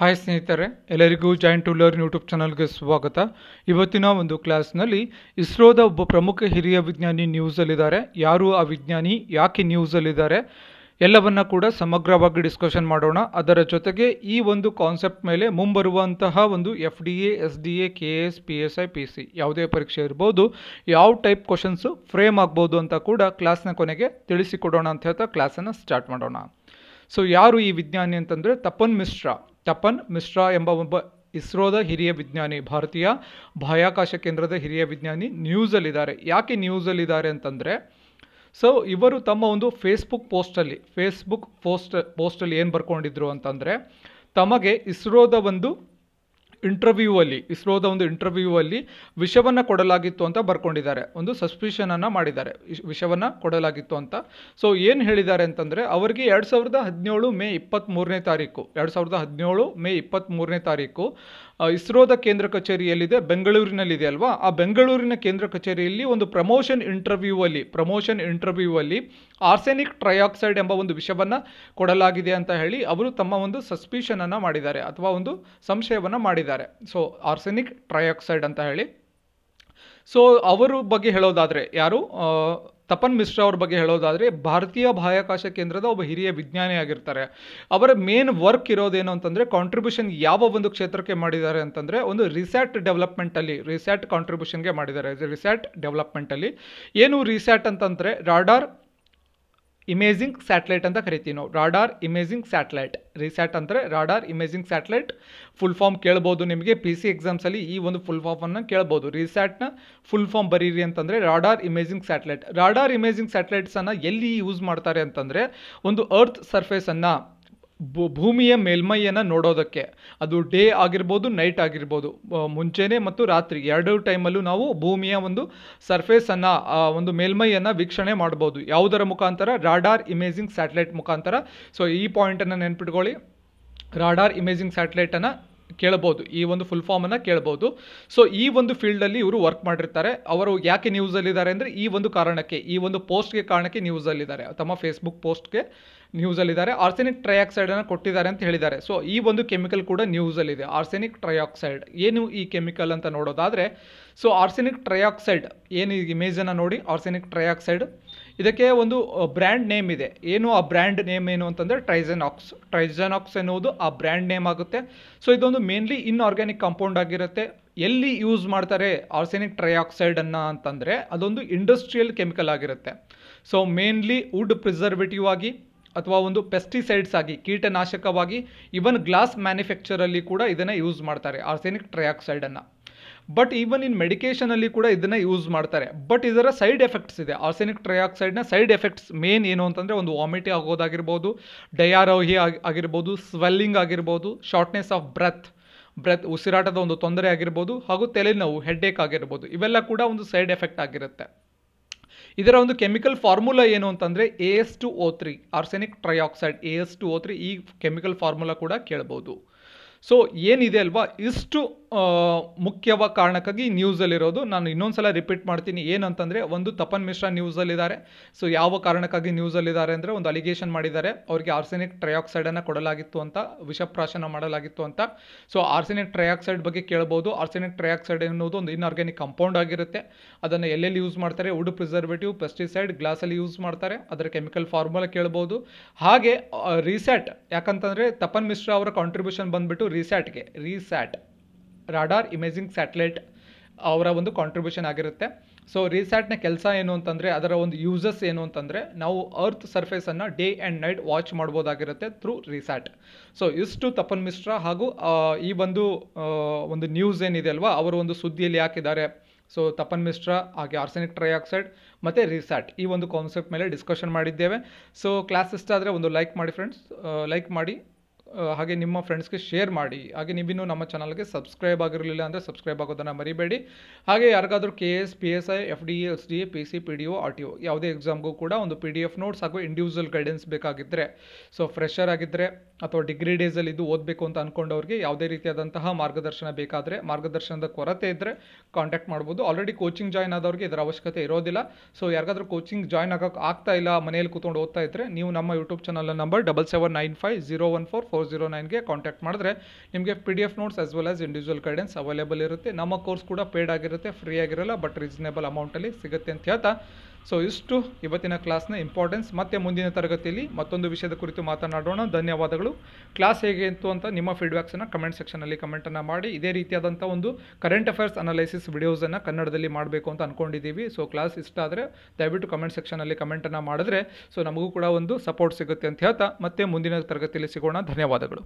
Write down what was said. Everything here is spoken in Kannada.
ಹಾಯ್ ಸ್ನೇಹಿತರೆ ಎಲ್ಲರಿಗೂ ಜಾಯಿಂಟ್ ಟು ಲರ್ನ್ ಯೂಟ್ಯೂಬ್ ಚಾನಲ್ಗೆ ಸ್ವಾಗತ ಇವತ್ತಿನ ಒಂದು ಕ್ಲಾಸ್ನಲ್ಲಿ ಇಸ್ರೋದ ಒಬ್ಬ ಪ್ರಮುಖ ಹಿರಿಯ ವಿಜ್ಞಾನಿ ನ್ಯೂಸಲ್ಲಿದ್ದಾರೆ ಯಾರು ಆ ವಿಜ್ಞಾನಿ ಯಾಕೆ ನ್ಯೂಸಲ್ಲಿದ್ದಾರೆ ಎಲ್ಲವನ್ನು ಕೂಡ ಸಮಗ್ರವಾಗಿ ಡಿಸ್ಕಷನ್ ಮಾಡೋಣ ಅದರ ಜೊತೆಗೆ ಈ ಒಂದು ಕಾನ್ಸೆಪ್ಟ್ ಮೇಲೆ ಮುಂಬರುವಂತಹ ಒಂದು F D A S D A K S P S I P C ಯಾವುದೇ ಪರೀಕ್ಷೆ ಇರ್ಬೋದು ಯಾವ ಟೈಪ್ ಕ್ವಶನ್ಸು ಫ್ರೇಮ್ ಆಗ್ಬೋದು ಅಂತ ಕೂಡ ಕ್ಲಾಸ್ನ ಕೊನೆಗೆ ತಿಳಿಸಿಕೊಡೋಣ ಅಂತ ಹೇಳ್ತಾ ಕ್ಲಾಸನ್ನು ಸ್ಟಾರ್ಟ್ ಮಾಡೋಣ ಸೊ ಯಾರು ಈ ವಿಜ್ಞಾನಿ ಅಂತಂದರೆ ತಪನ್ ಮಿಶ್ರಾ ತಪನ್ ಮಿಶ್ರಾ ಎಂಬ ಒಬ್ಬ ಇಸ್ರೋದ ಹಿರಿಯ ವಿಜ್ಞಾನಿ ಭಾರತೀಯ ಬಾಹ್ಯಾಕಾಶ ಕೇಂದ್ರದ ಹಿರಿಯ ವಿಜ್ಞಾನಿ ನ್ಯೂಸಲ್ಲಿದ್ದಾರೆ ಯಾಕೆ ನ್ಯೂಸಲ್ಲಿದ್ದಾರೆ ಅಂತಂದರೆ ಸೊ ಇವರು ತಮ್ಮ ಒಂದು ಫೇಸ್ಬುಕ್ ಪೋಸ್ಟಲ್ಲಿ ಫೇಸ್ಬುಕ್ ಪೋಸ್ಟ್ ಪೋಸ್ಟಲ್ಲಿ ಏನು ಬರ್ಕೊಂಡಿದ್ರು ಅಂತಂದರೆ ತಮಗೆ ಇಸ್ರೋದ ಒಂದು ಇಂಟರ್ವ್ಯೂ ಅಲ್ಲಿ ಇಸ್ರೋದ ಒಂದು ಇಂಟರ್ವ್ಯೂ ಅಲ್ಲಿ ವಿಷವನ್ನು ಕೊಡಲಾಗಿತ್ತು ಅಂತ ಬರ್ಕೊಂಡಿದ್ದಾರೆ ಒಂದು ಸಸ್ಪಿಷನನ್ನು ಮಾಡಿದ್ದಾರೆ ವಿಷವನ್ನು ಕೊಡಲಾಗಿತ್ತು ಅಂತ ಸೊ ಏನು ಹೇಳಿದ್ದಾರೆ ಅಂತಂದರೆ ಅವರಿಗೆ ಎರಡು ಸಾವಿರದ ಹದಿನೇಳು ಮೇ ಇಪ್ಪತ್ತ್ಮೂರನೇ ತಾರೀಕು ಎರಡು ಸಾವಿರದ ಹದಿನೇಳು ಮೇ ಇಪ್ಪತ್ತ್ಮೂರನೇ ತಾರೀಕು ಇಸ್ರೋದ ಕೇಂದ್ರ ಕಚೇರಿಯಲ್ಲಿದೆ ಬೆಂಗಳೂರಿನಲ್ಲಿದೆ ಅಲ್ವಾ ಆ ಬೆಂಗಳೂರಿನ ಕೇಂದ್ರ ಕಚೇರಿಯಲ್ಲಿ ಒಂದು ಪ್ರಮೋಷನ್ ಇಂಟರ್ವ್ಯೂ ಅಲ್ಲಿ ಪ್ರಮೋಷನ್ ಇಂಟರ್ವ್ಯೂ ಅಲ್ಲಿ ಆರ್ಸೆನಿಕ್ ಟ್ರೈಆಕ್ಸೈಡ್ ಎಂಬ ಒಂದು ವಿಷವನ್ನು ಕೊಡಲಾಗಿದೆ ಅಂತ ಹೇಳಿ ಅವರು ತಮ್ಮ ಒಂದು ಸಸ್ಪಿಷನನ್ನು ಮಾಡಿದ್ದಾರೆ ಅಥವಾ ಒಂದು ಸಂಶಯವನ್ನು ಮಾಡಿದ್ದಾರೆ ಹೇಳಿದ್ದಾರೆ ಸೊ ಆರ್ಸೆನಿಕ್ ಟ್ರೈಆಕ್ಸೈಡ್ ಅಂತ ಹೇಳಿ ಸೊ ಅವರ ಬಗ್ಗೆ ಹೇಳೋದಾದರೆ ಯಾರು ತಪನ್ ಮಿಶ್ರಾ ಅವ್ರ ಬಗ್ಗೆ ಹೇಳೋದಾದರೆ ಭಾರತೀಯ ಬಾಹ್ಯಾಕಾಶ ಕೇಂದ್ರದ ಒಬ್ಬ ಹಿರಿಯ ವಿಜ್ಞಾನಿ ಆಗಿರ್ತಾರೆ ಅವರ ಮೇನ್ ವರ್ಕ್ ಇರೋದೇನು ಅಂತಂದರೆ ಕಾಂಟ್ರಿಬ್ಯೂಷನ್ ಯಾವ ಒಂದು ಕ್ಷೇತ್ರಕ್ಕೆ ಮಾಡಿದ್ದಾರೆ ಅಂತಂದರೆ ಒಂದು ರಿಸ್ಯಾಟ್ ಡೆವಲಪ್ಮೆಂಟಲ್ಲಿ ರಿಸ್ಯಾಟ್ ಕಾಂಟ್ರಿಬ್ಯೂಷನ್ಗೆ ಮಾಡಿದ್ದಾರೆ ರಿಸ್ಯಾಟ್ ಡೆವಲಪ್ಮೆಂಟಲ್ಲಿ ಏನು ರಿಸ್ಯಾಟ್ ಅಂತಂದರೆ ರಾಡಾರ್ ಇಮೇಜಿಂಗ್ ಸ್ಯಾಟಲೈಟ್ ಅಂತ ಕರಿತೀವಿ ನಾವು ರಾಡಾರ್ ಇಮೇಜಿಂಗ್ ಸ್ಯಾಟಲೈಟ್ ರಿಸ್ಯಾಟ್ ಅಂದರೆ radar imaging satellite full form ಕೇಳ್ಬೋದು ನಿಮಗೆ ಪಿ ಸಿ ಎಕ್ಸಾಮ್ಸಲ್ಲಿ ಈ ಒಂದು ಫುಲ್ ಫಾರ್ಮನ್ನು ಕೇಳ್ಬೋದು ರಿಸ್ಯಾಟ್ನ ಫುಲ್ ಫಾರ್ಮ್ ಬರೀರಿ ಅಂತಂದರೆ radar imaging satellite radar imaging ಸ್ಯಾಟಲೈಟ್ಸನ್ನು ಎಲ್ಲಿ ಯೂಸ್ ಮಾಡ್ತಾರೆ ಅಂತಂದರೆ ಒಂದು ಅರ್ತ್ ಸರ್ಫೇಸನ್ನು ಭೂಮಿಯ ಮೇಲ್ಮೈಯನ್ನು ನೋಡೋದಕ್ಕೆ ಅದು ಡೇ ಆಗಿರ್ಬೋದು ನೈಟ್ ಆಗಿರ್ಬೋದು ಮುಂಚೆನೆ ಮತ್ತು ರಾತ್ರಿ ಎರಡೂ ಟೈಮಲ್ಲೂ ನಾವು ಭೂಮಿಯ ಒಂದು ಸರ್ಫೇಸನ್ನು ಒಂದು ಮೇಲ್ಮೈಯನ್ನು ವೀಕ್ಷಣೆ ಮಾಡ್ಬೋದು ಯಾವುದರ ಮುಖಾಂತರ ರಾಡಾರ್ ಇಮೇಜಿಂಗ್ ಸ್ಯಾಟಲೈಟ್ ಮುಖಾಂತರ ಸೊ ಈ ಪಾಯಿಂಟನ್ನು ನೆನ್ಪಿಟ್ಕೊಳ್ಳಿ ರಾಡಾರ್ ಇಮೇಜಿಂಗ್ ಸ್ಯಾಟಲೈಟನ್ನು ಕೇಳಬಹುದು ಈ ಒಂದು ಫುಲ್ ಫಾರ್ಮನ್ನು ಕೇಳಬಹುದು ಸೊ ಈ ಒಂದು ಫೀಲ್ಡಲ್ಲಿ ಇವರು ವರ್ಕ್ ಮಾಡಿರ್ತಾರೆ ಅವರು ಯಾಕೆ ನ್ಯೂಸಲ್ಲಿದ್ದಾರೆ ಅಂದರೆ ಈ ಒಂದು ಕಾರಣಕ್ಕೆ ಈ ಒಂದು ಪೋಸ್ಟ್ಗೆ ಕಾರಣಕ್ಕೆ ನ್ಯೂಸಲ್ಲಿದ್ದಾರೆ ತಮ್ಮ ಫೇಸ್ಬುಕ್ ಪೋಸ್ಟ್ಗೆ ನ್ಯೂಸಲ್ಲಿದ್ದಾರೆ ಆರ್ಸೆನಿಕ್ ಟ್ರೈಆಕ್ಸೈಡನ್ನು ಕೊಟ್ಟಿದ್ದಾರೆ ಅಂತ ಹೇಳಿದ್ದಾರೆ ಸೊ ಈ ಒಂದು ಕೆಮಿಕಲ್ ಕೂಡ ಇದೆ ಆರ್ಸೆನಿಕ್ ಟ್ರೈಆಕ್ಸೈಡ್ ಏನು ಈ ಕೆಮಿಕಲ್ ಅಂತ ನೋಡೋದಾದರೆ ಸೊ ಆರ್ಸೆನಿಕ್ ಟ್ರೈಆಕ್ಸೈಡ್ ಏನು ಈ ಇಮೇಜನ್ನು ನೋಡಿ ಆರ್ಸೆನಿಕ್ ಟ್ರೈಆಕ್ಸೈಡ್ ಇದಕ್ಕೆ ಒಂದು ಬ್ರ್ಯಾಂಡ್ ನೇಮ್ ಇದೆ ಏನು ಆ ಬ್ರ್ಯಾಂಡ್ ನೇಮ್ ಏನು ಅಂತಂದರೆ ಟ್ರೈಜೆನಾಕ್ಸ್ ಟ್ರೈಜೆನಾಕ್ಸ್ ಎನ್ನುವುದು ಆ ಬ್ರ್ಯಾಂಡ್ ನೇಮ್ ಆಗುತ್ತೆ ಸೊ ಇದೊಂದು ಮೇನ್ಲಿ ಮೇನ್ಲಿ ಇನ್ಆರ್ಗ್ಯಾನಿಕ್ ಕಾಂಪೌಂಡ್ ಆಗಿರುತ್ತೆ ಎಲ್ಲಿ ಯೂಸ್ ಮಾಡ್ತಾರೆ ಆರ್ಸೆನಿಕ್ ಅನ್ನ ಅಂತಂದ್ರೆ ಅದೊಂದು ಇಂಡಸ್ಟ್ರಿಯಲ್ ಕೆಮಿಕಲ್ ಆಗಿರುತ್ತೆ ಸೊ ಮೇನ್ಲಿ ವುಡ್ ಪ್ರಿಸರ್ವೇಟಿವ್ ಆಗಿ ಅಥವಾ ಒಂದು ಪೆಸ್ಟಿಸೈಡ್ಸ್ ಆಗಿ ಕೀಟನಾಶಕವಾಗಿ ಇವನ್ ಗ್ಲಾಸ್ ಅಲ್ಲಿ ಕೂಡ ಇದನ್ನ ಯೂಸ್ ಮಾಡ್ತಾರೆ ಆರ್ಸೆನಿಕ್ ಅನ್ನ ಬಟ್ ಈವನ್ ಇನ್ ಮೆಡಿಕೇಷನಲ್ಲಿ ಕೂಡ ಇದನ್ನು ಯೂಸ್ ಮಾಡ್ತಾರೆ ಬಟ್ ಇದರ ಸೈಡ್ ಎಫೆಕ್ಟ್ಸ್ ಇದೆ ಆರ್ಸೆನಿಕ್ ಟ್ರೈಆಕ್ಸೈಡ್ನ ಸೈಡ್ ಎಫೆಕ್ಟ್ಸ್ ಮೇನ್ ಏನು ಅಂತಂದರೆ ಒಂದು ವಾಮಿಟಿ ಆಗೋದಾಗಿರ್ಬೋದು ಡಯಾರೋಹಿ ಆಗಿರ್ಬೋದು ಸ್ವೆಲ್ಲಿಂಗ್ ಆಗಿರ್ಬೋದು ಶಾರ್ಟ್ನೆಸ್ ಆಫ್ ಬ್ರೆತ್ ಬ್ರೆತ್ ಉಸಿರಾಟದ ಒಂದು ತೊಂದರೆ ಆಗಿರ್ಬೋದು ಹಾಗೂ ತಲೆನೋವು ಹೆಡ್ಡೇಕ್ ಆಗಿರ್ಬೋದು ಇವೆಲ್ಲ ಕೂಡ ಒಂದು ಸೈಡ್ ಎಫೆಕ್ಟ್ ಆಗಿರುತ್ತೆ ಇದರ ಒಂದು ಕೆಮಿಕಲ್ ಫಾರ್ಮುಲಾ ಏನು ಅಂತಂದರೆ A S two O three arsenic trioxide A S two O three ಈ ಕೆಮಿಕಲ್ ಫಾರ್ಮುಲಾ ಕೂಡ ಕೇಳ್ಬೋದು ಸೊ ಏನಿದೆ ಅಲ್ವಾ ಇಷ್ಟು ಮುಖ್ಯವ ಕಾರಣಕ್ಕಾಗಿ ನ್ಯೂಸಲ್ಲಿರೋದು ನಾನು ಇನ್ನೊಂದು ಸಲ ರಿಪೀಟ್ ಮಾಡ್ತೀನಿ ಏನಂತಂದರೆ ಒಂದು ತಪನ್ ಮಿಶ್ರಾ ನ್ಯೂಸಲ್ಲಿದ್ದಾರೆ ಸೊ ಯಾವ ಕಾರಣಕ್ಕಾಗಿ ನ್ಯೂಸಲ್ಲಿದ್ದಾರೆ ಅಂದರೆ ಒಂದು ಅಲಿಗೇಷನ್ ಮಾಡಿದ್ದಾರೆ ಅವರಿಗೆ ಆರ್ಸೆನಿಕ್ ಟ್ರೈಆಕ್ಸೈಡನ್ನು ಕೊಡಲಾಗಿತ್ತು ಅಂತ ವಿಷಪ್ರಾಶನ ಮಾಡಲಾಗಿತ್ತು ಅಂತ ಸೊ ಆರ್ಸೆನಿಕ್ ಟ್ರೈಆಕ್ಸೈಡ್ ಬಗ್ಗೆ ಕೇಳ್ಬೋದು ಆರ್ಸೆನಿಕ್ ಟ್ರೈಆಕ್ಸೈಡ್ ಎನ್ನುವುದು ಒಂದು ಇನ್ಆರ್ಗ್ಯಾನಿಕ್ ಕಂಪೌಂಡ್ ಆಗಿರುತ್ತೆ ಅದನ್ನು ಎಲ್ಲೆಲ್ಲಿ ಯೂಸ್ ಮಾಡ್ತಾರೆ ಉಡು ಪ್ರಿಸರ್ವೇಟಿವ್ ಪೆಸ್ಟಿಸೈಡ್ ಗ್ಲಾಸಲ್ಲಿ ಯೂಸ್ ಮಾಡ್ತಾರೆ ಅದರ ಕೆಮಿಕಲ್ ಫಾರ್ಮುಲಾ ಕೇಳ್ಬೋದು ಹಾಗೆ ರೀಸ್ಯಾಟ್ ಯಾಕಂತಂದರೆ ತಪನ್ ಮಿಶ್ರಾ ಅವರ ಕಾಂಟ್ರಿಬ್ಯೂಷನ್ ಬಂದುಬಿಟ್ಟು ರೀಸ್ಯಾಟ್ಗೆ ರೀಸ್ಯಾಟ್ ರಾಡಾರ್ ಇಮೇಜಿಂಗ್ ಸ್ಯಾಟಲೈಟ್ ಅವರ ಒಂದು ಕಾಂಟ್ರಿಬ್ಯೂಷನ್ ಆಗಿರುತ್ತೆ ಸೊ ರೀಸ್ಯಾಟ್ನ ಕೆಲಸ ಏನು ಅಂತಂದರೆ ಅದರ ಒಂದು ಯೂಸಸ್ ಏನು ಅಂತಂದರೆ ನಾವು ಅರ್ತ್ ಸರ್ಫೇಸನ್ನು ಡೇ ಆ್ಯಂಡ್ ನೈಟ್ ವಾಚ್ ಮಾಡ್ಬೋದಾಗಿರುತ್ತೆ ಥ್ರೂ ರೀಸ್ಯಾಟ್ ಸೊ ಇಷ್ಟು ತಪನ್ ಮಿಶ್ರಾ ಹಾಗೂ ಈ ಒಂದು ಒಂದು ನ್ಯೂಸ್ ಏನಿದೆ ಅಲ್ವಾ ಅವರು ಒಂದು ಸುದ್ದಿಯಲ್ಲಿ ಹಾಕಿದ್ದಾರೆ ಸೊ ತಪನ್ ಮಿಶ್ರಾ ಹಾಗೆ ಆರ್ಸೆನಿಕ್ ಟ್ರೈಆಕ್ಸೈಡ್ ಮತ್ತು ರಿಸ್ಯಾಟ್ ಈ ಒಂದು ಕಾನ್ಸೆಪ್ಟ್ ಮೇಲೆ ಡಿಸ್ಕಷನ್ ಮಾಡಿದ್ದೇವೆ ಸೊ ಕ್ಲಾಸ್ ಇಷ್ಟ ಆದರೆ ಒಂದು ಲೈಕ್ ಮಾಡಿ ಫ್ರೆಂಡ್ಸ್ ಲೈಕ್ ಮಾಡಿ ಹಾಗೆ ನಿಮ್ಮ ಫ್ರೆಂಡ್ಸ್ಗೆ ಶೇರ್ ಮಾಡಿ ಹಾಗೆ ನೀವಿನ್ನು ನಮ್ಮ ಚಾನಲ್ಗೆ ಸಬ್ಸ್ಕ್ರೈಬ್ ಆಗಿರಲಿಲ್ಲ ಅಂದರೆ ಸಬ್ಸ್ಕ್ರೈಬ್ ಆಗೋದನ್ನು ಮರಿಬೇಡಿ ಹಾಗೆ ಯಾರಿಗಾದರೂ K S P S I F D A S D A P C P D O R T O ಯಾವುದೇ ಎಕ್ಸಾಮ್ಗೂ ಕೂಡ ಒಂದು ಪಿ ಡಿ ಎಫ್ ನೋಟ್ಸ್ ಹಾಗೂ ಇಂಡಿವಿಜುವಲ್ ಗೈಡೆನ್ಸ್ ಬೇಕಾಗಿದ್ದರೆ ಸೊ ಫ್ರೆಶರ್ ಆಗಿದ್ದರೆ ಅಥವಾ ಡಿಗ್ರಿ ಡೇಸಲ್ಲಿ ಇದು ಓದಬೇಕು ಅಂತ ಅಂದ್ಕೊಂಡವ್ರಿಗೆ ಯಾವುದೇ ರೀತಿಯಾದಂತಹ ಮಾರ್ಗದರ್ಶನ ಬೇಕಾದರೆ ಮಾರ್ಗದರ್ಶನದ ಕೊರತೆ ಇದ್ದರೆ ಕಾಂಟ್ಯಾಕ್ಟ್ ಮಾಡ್ಬೋದು ಆಲ್ರೆಡಿ ಕೋಚಿಂಗ್ ಜಾಯ್ನ್ ಆದವ್ರಿಗೆ ಇದರ ಅವಶ್ಯಕತೆ ಇರೋದಿಲ್ಲ ಸೊ ಯಾರಿಗಾದ್ರೂ ಕೋಚಿಂಗ್ ಜಾಯ್ನ್ ಆಗೋಕ್ಕೆ ಆಗ್ತಾ ಇಲ್ಲ ಮನೆಯಲ್ಲಿ ಕೂತ್ಕೊಂಡು ಓದ್ತಾ ಇದ್ದರೆ ನೀವು ನಮ್ಮ YouTube channel number double seven nine five zero one four four four zero ನೈನ್ಗೆ ಕಾಂಟ್ಯಾಕ್ಟ್ ಮಾಡಿದ್ರೆ ನಿಮಗೆ P D F notes as well as individual guidance available ಇರುತ್ತೆ ನಮ್ಮ ಕೋರ್ಸ್ ಕೂಡ ಪೇಡ್ ಆಗಿರುತ್ತೆ ಫ್ರೀ ಆಗಿರಲ್ಲ ಬಟ್ ರೀಸನೇಬಲ್ ಅಮೌಂಟಲ್ಲಿ ಸಿಗುತ್ತೆ ಅಂತ ಹೇಳ್ತಾ ಸೊ ಇಷ್ಟು ಇವತ್ತಿನ ಕ್ಲಾಸ್ನ ಇಂಪಾರ್ಟೆನ್ಸ್ ಮತ್ತೆ ಮುಂದಿನ ತರಗತಿಯಲ್ಲಿ ಮತ್ತೊಂದು ವಿಷಯದ ಕುರಿತು ಮಾತನಾಡೋಣ ಧನ್ಯವಾದಗಳು ಕ್ಲಾಸ್ ಹೇಗೆ ಇತ್ತು ಅಂತ ನಿಮ್ಮ ಫೀಡ್ಬ್ಯಾಕ್ಸನ್ನು ಕಮೆಂಟ್ ಸೆಕ್ಷನಲ್ಲಿ ಕಮೆಂಟನ್ನು ಮಾಡಿ ಇದೇ ರೀತಿಯಾದಂಥ ಒಂದು ಕರೆಂಟ್ ಅಫೇರ್ಸ್ ಅನಲೈಸಿಸ್ ವಿಡಿಯೋಸನ್ನು ಕನ್ನಡದಲ್ಲಿ ಮಾಡಬೇಕು ಅಂತ ಅಂದ್ಕೊಂಡಿದ್ದೀವಿ ಸೊ ಕ್ಲಾಸ್ ಇಷ್ಟ ಆದರೆ ದಯವಿಟ್ಟು ಕಮೆಂಟ್ ಸೆಕ್ಷನಲ್ಲಿ ಕಮೆಂಟನ್ನು ಮಾಡಿದ್ರೆ ಸೊ ನಮಗೂ ಕೂಡ ಒಂದು ಸಪೋರ್ಟ್ ಸಿಗುತ್ತೆ ಅಂತ ಹೇಳ್ತಾ ಮತ್ತೆ ಮುಂದಿನ ತರಗತಿಯಲ್ಲಿ ಸಿಗೋಣ ಧನ್ಯವಾದಗಳು